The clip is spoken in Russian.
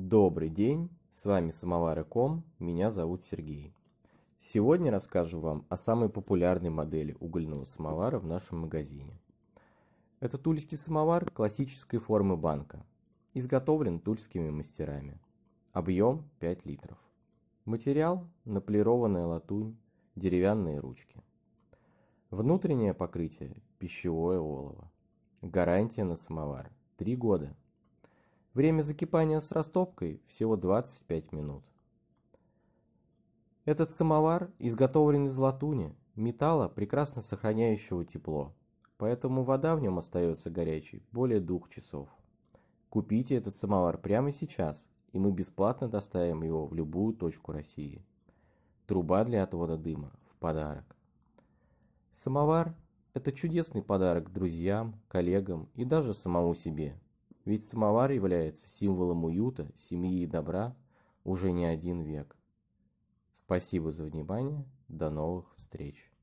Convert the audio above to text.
Добрый день, с вами Самовар.ком, меня зовут Сергей. Сегодня расскажу вам о самой популярной модели угольного самовара в нашем магазине. Это тульский самовар классической формы банка, изготовлен тульскими мастерами. Объем 5 литров. Материал – наполированная латунь, деревянные ручки. Внутреннее покрытие – пищевое олово. Гарантия на самовар – 3 года – Время закипания с растопкой всего 25 минут. Этот самовар изготовлен из латуни, металла, прекрасно сохраняющего тепло, поэтому вода в нем остается горячей более двух часов. Купите этот самовар прямо сейчас, и мы бесплатно доставим его в любую точку России. Труба для отвода дыма в подарок. Самовар – это чудесный подарок друзьям, коллегам и даже самому себе – ведь самовар является символом уюта, семьи и добра уже не один век. Спасибо за внимание. До новых встреч.